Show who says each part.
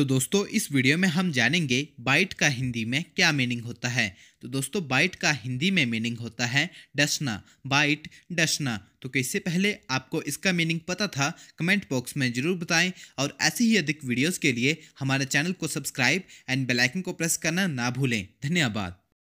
Speaker 1: तो दोस्तों इस वीडियो में हम जानेंगे बाइट का हिंदी में क्या मीनिंग होता है तो दोस्तों बाइट का हिंदी में मीनिंग होता है डसना बाइट डसना तो कैसे पहले आपको इसका मीनिंग पता था कमेंट बॉक्स में ज़रूर बताएं और ऐसी ही अधिक वीडियोस के लिए हमारे चैनल को सब्सक्राइब एंड बेलाइकन को प्रेस करना ना भूलें धन्यवाद